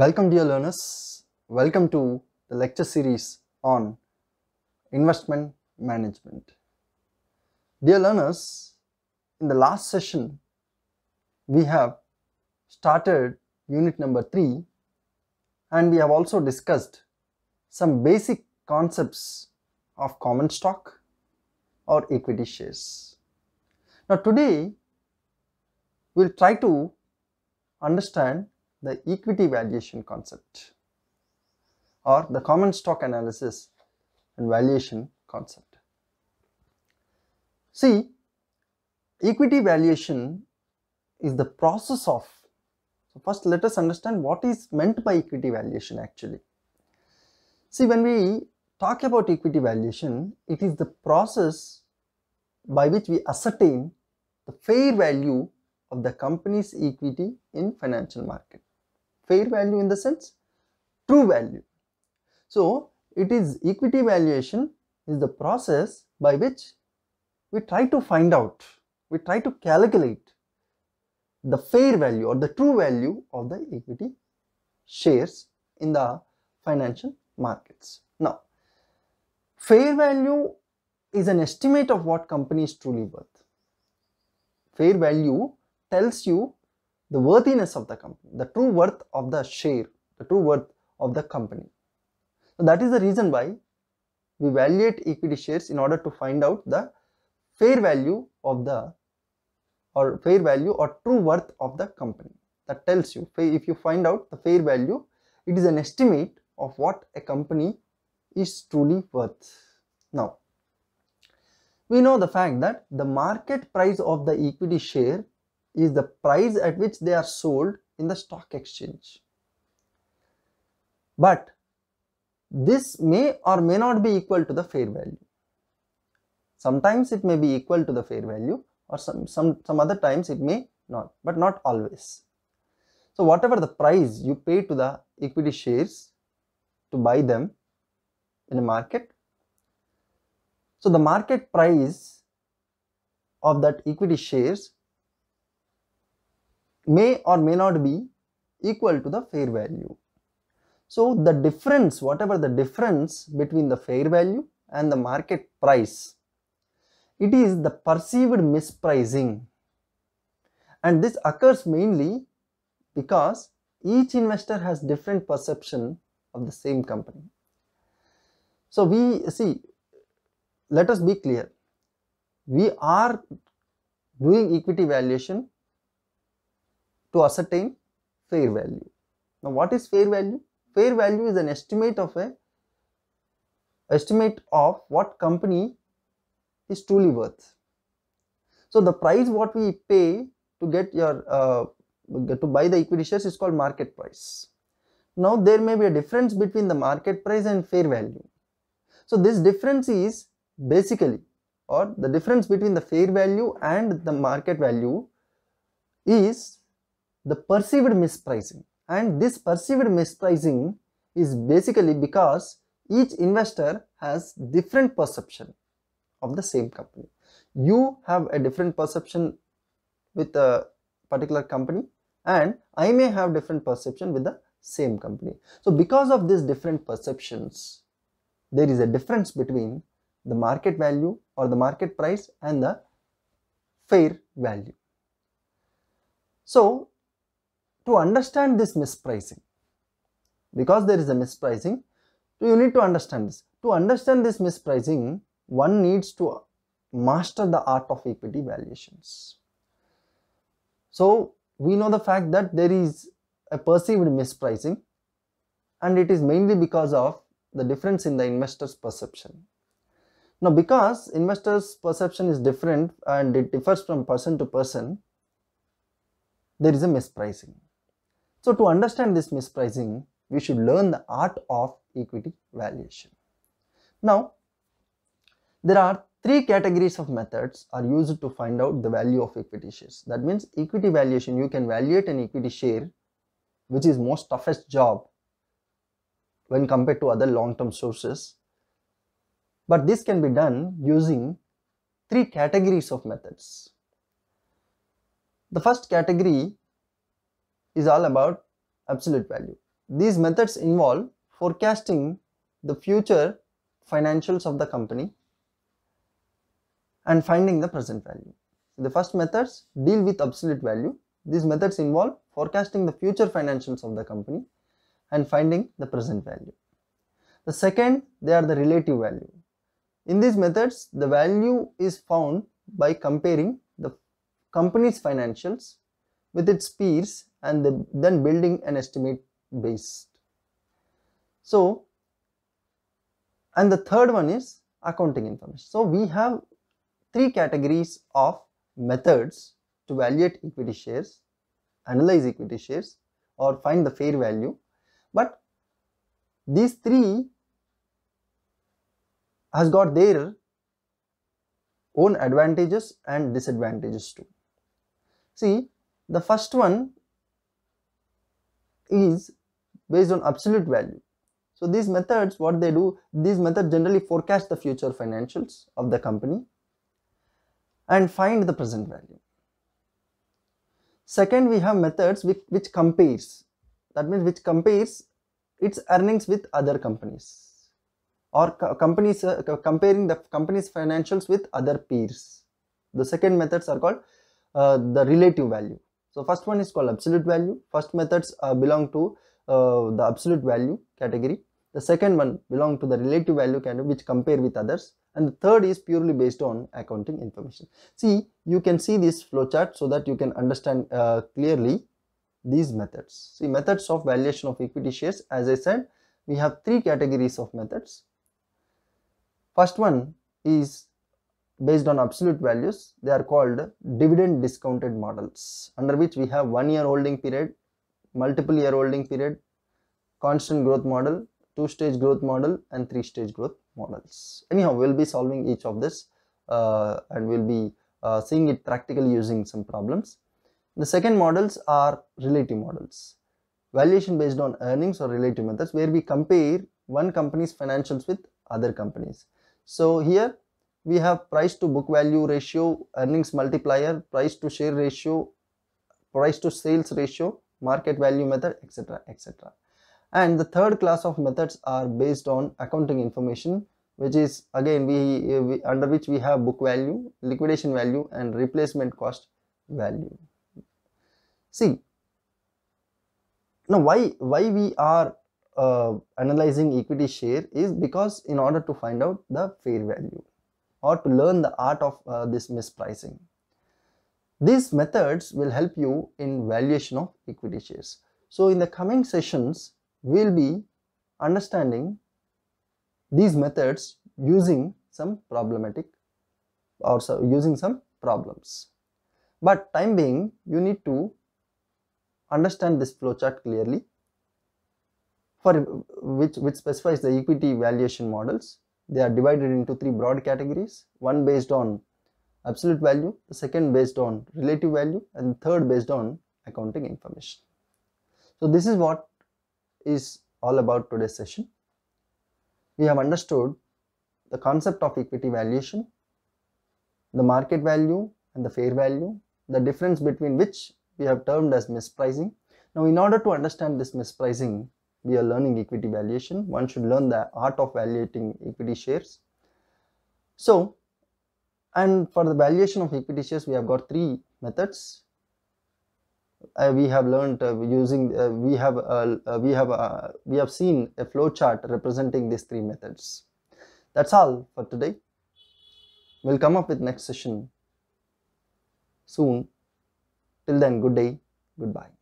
Welcome dear learners, welcome to the lecture series on investment management. Dear learners, in the last session we have started unit number 3 and we have also discussed some basic concepts of common stock or equity shares. Now today we'll try to understand the equity valuation concept or the common stock analysis and valuation concept. See, equity valuation is the process of so first let us understand what is meant by equity valuation actually see when we talk about equity valuation it is the process by which we ascertain the fair value of the company's equity in financial market fair value in the sense true value. So it is equity valuation is the process by which we try to find out, we try to calculate the fair value or the true value of the equity shares in the financial markets. Now, fair value is an estimate of what company is truly worth. Fair value tells you the worthiness of the company, the true worth of the share, the true worth of the company. So that is the reason why we evaluate equity shares in order to find out the fair value of the or fair value or true worth of the company. That tells you if you find out the fair value, it is an estimate of what a company is truly worth. Now, we know the fact that the market price of the equity share is the price at which they are sold in the stock exchange. But this may or may not be equal to the fair value. Sometimes it may be equal to the fair value or some, some, some other times it may not, but not always. So whatever the price you pay to the equity shares to buy them in a market, so the market price of that equity shares may or may not be equal to the fair value. So the difference, whatever the difference between the fair value and the market price, it is the perceived mispricing. And this occurs mainly because each investor has different perception of the same company. So we see, let us be clear. We are doing equity valuation to ascertain fair value. Now, what is fair value? Fair value is an estimate of a estimate of what company is truly worth. So, the price what we pay to get your uh, to buy the equity shares is called market price. Now, there may be a difference between the market price and fair value. So, this difference is basically or the difference between the fair value and the market value is the perceived mispricing and this perceived mispricing is basically because each investor has different perception of the same company you have a different perception with a particular company and i may have different perception with the same company so because of these different perceptions there is a difference between the market value or the market price and the fair value so to understand this mispricing, because there is a mispricing, you need to understand this. To understand this mispricing, one needs to master the art of equity valuations. So we know the fact that there is a perceived mispricing and it is mainly because of the difference in the investor's perception. Now because investor's perception is different and it differs from person to person, there is a mispricing. So to understand this mispricing, we should learn the art of equity valuation. Now, there are three categories of methods are used to find out the value of equity shares. That means equity valuation, you can value an equity share, which is most toughest job when compared to other long-term sources. But this can be done using three categories of methods. The first category is all about absolute value. These methods involve forecasting the future financials of the company and finding the present value. The first methods deal with absolute value. These methods involve forecasting the future financials of the company and finding the present value. The second, they are the relative value. In these methods, the value is found by comparing the company's financials with its peers and the, then building an estimate based. So, and the third one is accounting information. So, we have three categories of methods to evaluate equity shares, analyze equity shares or find the fair value. But these three has got their own advantages and disadvantages too. See, the first one is based on absolute value so these methods what they do these methods generally forecast the future financials of the company and find the present value second we have methods which, which compares that means which compares its earnings with other companies or companies uh, comparing the company's financials with other peers the second methods are called uh, the relative value so first one is called absolute value. First methods uh, belong to uh, the absolute value category. The second one belong to the relative value category which compare with others. And the third is purely based on accounting information. See, you can see this flowchart so that you can understand uh, clearly these methods. See, methods of valuation of equity shares. As I said, we have three categories of methods. First one is based on absolute values they are called dividend discounted models under which we have one year holding period multiple year holding period constant growth model two stage growth model and three stage growth models anyhow we'll be solving each of this uh, and we'll be uh, seeing it practically using some problems the second models are relative models valuation based on earnings or relative methods where we compare one company's financials with other companies so here we have price to book value ratio, earnings multiplier, price to share ratio, price to sales ratio, market value method, etc. etc. And the third class of methods are based on accounting information, which is again we, we under which we have book value, liquidation value, and replacement cost value. See, now why why we are uh, analyzing equity share is because in order to find out the fair value or to learn the art of uh, this mispricing. These methods will help you in valuation of equity shares. So in the coming sessions, we'll be understanding these methods using some problematic or so using some problems. But time being, you need to understand this flowchart clearly for which, which specifies the equity valuation models they are divided into three broad categories one based on absolute value the second based on relative value and third based on accounting information so this is what is all about today's session we have understood the concept of equity valuation the market value and the fair value the difference between which we have termed as mispricing now in order to understand this mispricing we are learning equity valuation. One should learn the art of valuating equity shares. So, and for the valuation of equity shares, we have got three methods. Uh, we have learned uh, using uh, we have uh, uh, we have uh, we have seen a flow chart representing these three methods. That's all for today. We'll come up with next session soon. Till then, good day. Goodbye.